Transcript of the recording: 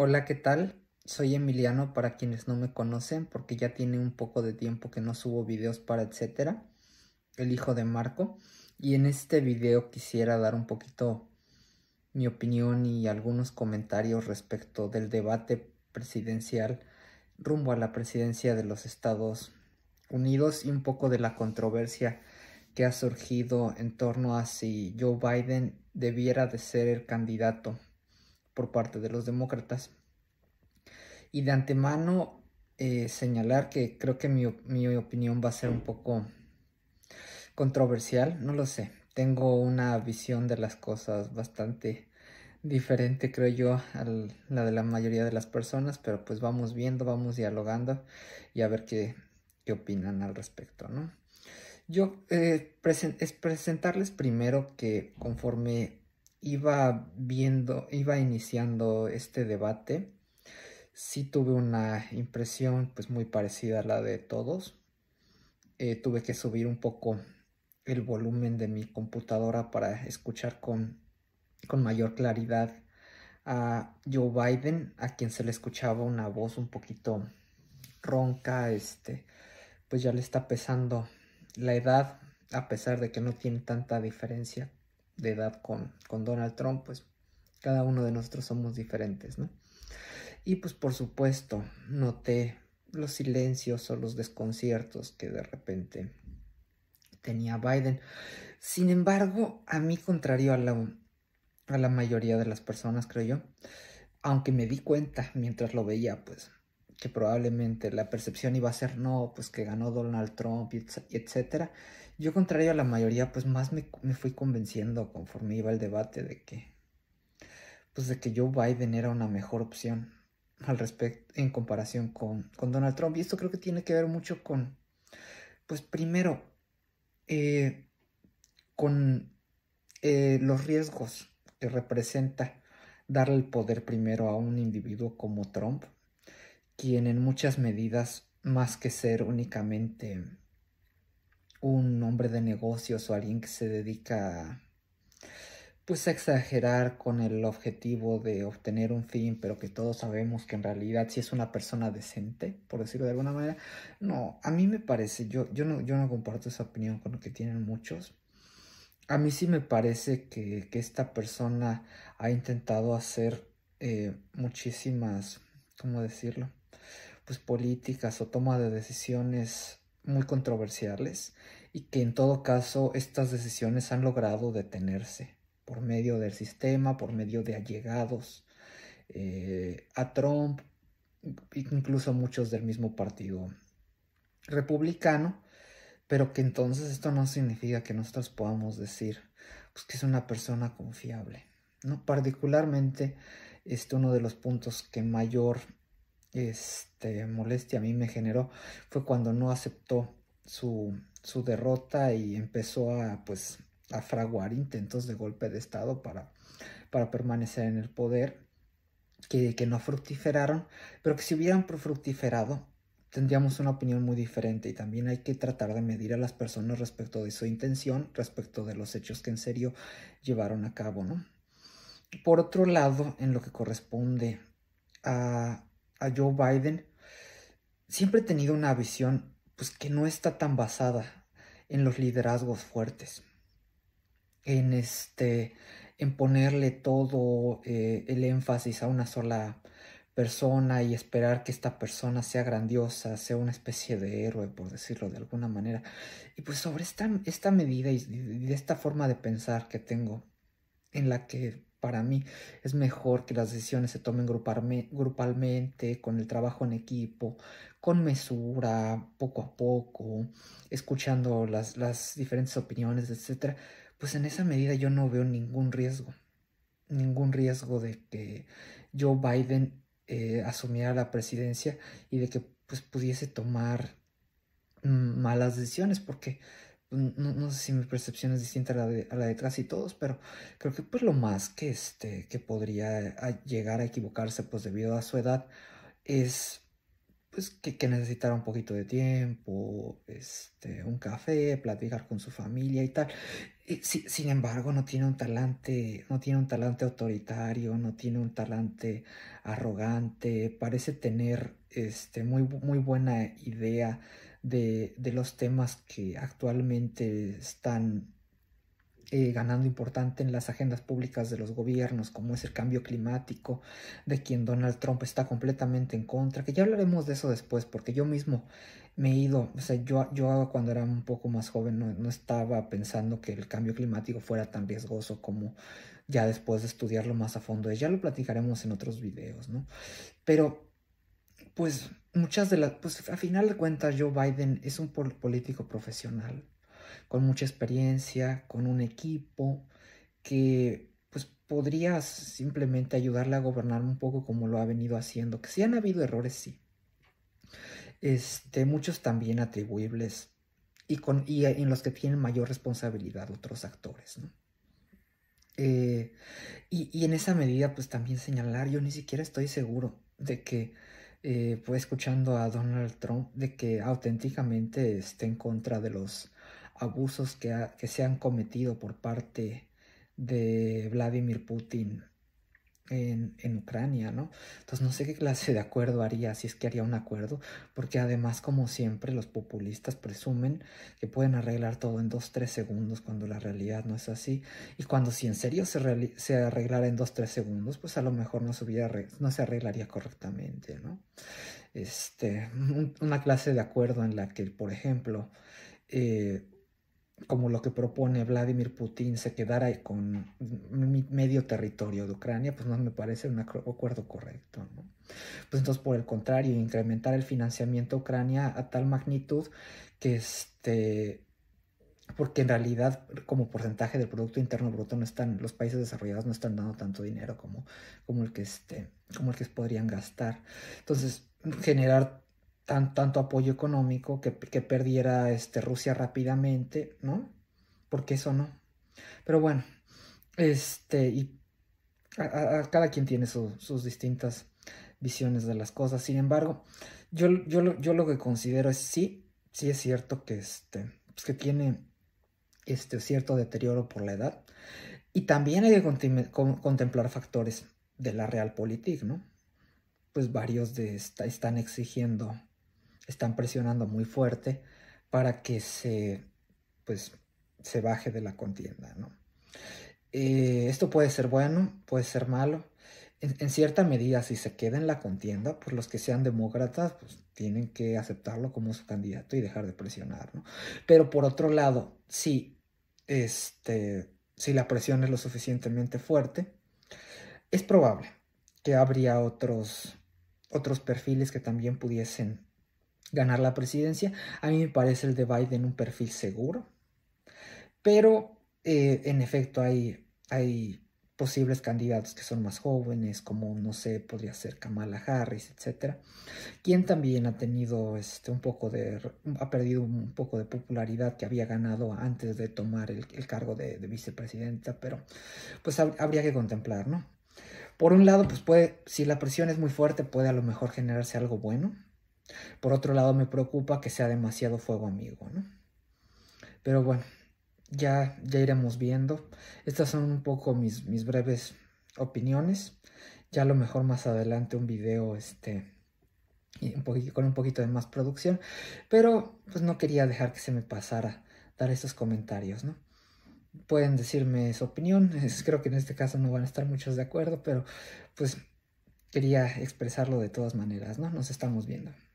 Hola, ¿qué tal? Soy Emiliano para quienes no me conocen porque ya tiene un poco de tiempo que no subo videos para etcétera, el hijo de Marco, y en este video quisiera dar un poquito mi opinión y algunos comentarios respecto del debate presidencial rumbo a la presidencia de los Estados Unidos y un poco de la controversia que ha surgido en torno a si Joe Biden debiera de ser el candidato por parte de los demócratas. Y de antemano eh, señalar que creo que mi, opinión va a ser un poco controversial, no lo sé. Tengo una visión de las cosas bastante diferente, creo yo, a la de la mayoría de las personas, pero pues vamos viendo, vamos dialogando y a ver qué, opinan al respecto, ¿no? Yo eh, es presentarles primero que conforme iba viendo, iba iniciando este debate, sí tuve una impresión pues muy parecida a la de todos. Eh, tuve que subir un poco el volumen de mi computadora para escuchar con, con mayor claridad a Joe Biden, a quien se le escuchaba una voz un poquito ronca, este, pues ya le está pesando la edad, a pesar de que no tiene tanta diferencia de edad con, con Donald Trump, pues cada uno de nosotros somos diferentes, ¿no? Y pues por supuesto, noté los silencios o los desconciertos que de repente tenía Biden. Sin embargo, a mí, contrario a la, a la mayoría de las personas, creo yo, aunque me di cuenta mientras lo veía, pues que probablemente la percepción iba a ser no, pues que ganó Donald Trump y, etcétera. Yo, contrario a la mayoría, pues más me, fui convenciendo conforme iba el debate de que, pues de que Joe Biden era una mejor opción al respecto en comparación con, Donald Trump. Y esto creo que tiene que ver mucho con, pues primero, eh, con eh, los riesgos que representa darle el poder primero a un individuo como Trump quien en muchas medidas, más que ser únicamente un hombre de negocios o alguien que se dedica pues a exagerar con el objetivo de obtener un fin, pero que todos sabemos que en realidad si es una persona decente, por decirlo de alguna manera, no, a mí me parece, yo, yo, no, yo no comparto esa opinión con lo que tienen muchos, a mí sí me parece que, esta persona ha intentado hacer eh, muchísimas, ¿cómo decirlo? Pues, políticas o toma de decisiones muy controversiales y que en todo caso estas decisiones han logrado detenerse por medio del sistema, por medio de allegados eh, a Trump, incluso muchos del mismo partido republicano, pero que entonces esto no significa que nosotros podamos decir pues, que es una persona confiable. ¿no? Particularmente, este uno de los puntos que mayor este, molestia a mí me generó fue cuando no aceptó su, su derrota y empezó a, pues, a fraguar intentos de golpe de Estado para, para permanecer en el poder, que, que no fructiferaron, pero que si hubieran fructiferado, tendríamos una opinión muy diferente y también hay que tratar de medir a las personas respecto de su intención, respecto de los hechos que en serio llevaron a cabo, ¿no? Por otro lado, en lo que corresponde a a Joe Biden, siempre he tenido una visión pues, que no está tan basada en los liderazgos fuertes, en, este, en ponerle todo eh, el énfasis a una sola persona y esperar que esta persona sea grandiosa, sea una especie de héroe, por decirlo de alguna manera. Y pues sobre esta, esta medida y, de esta forma de pensar que tengo, en la que para mí es mejor que las decisiones se tomen grupalmente, con el trabajo en equipo, con mesura, poco a poco, escuchando las, diferentes opiniones, etc. Pues en esa medida yo no veo ningún riesgo, ningún riesgo de que Joe Biden eh, asumiera la presidencia y de que pues, pudiese tomar mm, malas decisiones, porque no, sé si mi percepción es distinta a la, de, a la, todos, pero creo que pues lo más que, este, que podría llegar a equivocarse pues debido a su edad es pues que, que necesitara un poquito de tiempo, este, un café, platicar con su familia y tal. Y, sin embargo, no tiene un talante, no tiene un talante autoritario, no tiene un talante arrogante, parece tener este, muy, muy buena idea de, los temas que actualmente están eh, ganando importante en las agendas públicas de los gobiernos, como es el cambio climático, de quien Donald Trump está completamente en contra, que ya hablaremos de eso después, porque yo mismo me he ido, o sea, yo, yo cuando era un poco más joven no, no estaba pensando que el cambio climático fuera tan riesgoso como ya después de estudiarlo más a fondo, ya lo platicaremos en otros videos, ¿no? Pero pues muchas de las, pues a final de cuentas Joe Biden es un político profesional, con mucha experiencia, con un equipo que pues podría simplemente ayudarle a gobernar un poco como lo ha venido haciendo, que si han habido errores, sí. Este, muchos también atribuibles y, con, en los que tienen mayor responsabilidad otros actores, ¿no? Eh, y, y en esa medida, pues también señalar, yo ni siquiera estoy seguro de que eh, escuchando a Donald Trump de que auténticamente está en contra de los abusos que, que se han cometido por parte de Vladimir Putin en, Ucrania, ¿no? Entonces no sé qué clase de acuerdo haría, si es que haría un acuerdo, porque además, como siempre, los populistas presumen que pueden arreglar todo en dos, tres segundos cuando la realidad no es así. Y cuando si en serio se, se arreglara en dos, tres segundos, pues a lo mejor no se, arreglaría correctamente, ¿no? Este, una clase de acuerdo en la que, por ejemplo, eh, como lo que propone Vladimir Putin, se quedara con medio territorio de Ucrania, pues no me parece un acuerdo correcto. Pues entonces, por el contrario, incrementar el financiamiento a Ucrania a tal magnitud que este porque en realidad como porcentaje del producto interno bruto no están los países desarrollados no están dando tanto dinero como como el que este como el que podrían gastar entonces generar tanto apoyo económico que, perdiera este, Rusia rápidamente, ¿no? Porque eso no. Pero bueno, este, y cada quien tiene sus distintas visiones de las cosas. Sin embargo, yo, yo, lo que considero es sí, sí es cierto que, este, pues que tiene este, cierto deterioro por la edad. Y también hay que contemplar factores de la realpolitik, ¿no? Pues varios de esta, están exigiendo están presionando muy fuerte para que se, pues, se baje de la contienda. Eh, esto puede ser bueno, puede ser malo. En, cierta medida, si se queda en la contienda, pues los que sean demócratas pues, tienen que aceptarlo como su candidato y dejar de presionar. Pero por otro lado, si, este, si la presión es lo suficientemente fuerte, es probable que habría otros, otros perfiles que también pudiesen ganar la presidencia. A mí me parece el de Biden un perfil seguro, pero eh, en efecto hay, hay posibles candidatos que son más jóvenes, como no sé, podría ser Kamala Harris, etcétera, quien también ha tenido este, un poco de, ha perdido un poco de popularidad que había ganado antes de tomar el, cargo de, vicepresidenta, pero pues habría que contemplar, ¿no? Por un lado, pues puede, si la presión es muy fuerte, puede a lo mejor generarse algo bueno, por otro lado, me preocupa que sea demasiado fuego amigo, ¿no? Pero bueno, ya, ya iremos viendo. Estas son un poco mis, mis breves opiniones. Ya a lo mejor más adelante un video este, con un poquito de más producción. Pero pues no quería dejar que se me pasara dar estos comentarios, ¿no? Pueden decirme su opinión. Creo que en este caso no van a estar muchos de acuerdo, pero pues quería expresarlo de todas maneras, ¿no? Nos estamos viendo.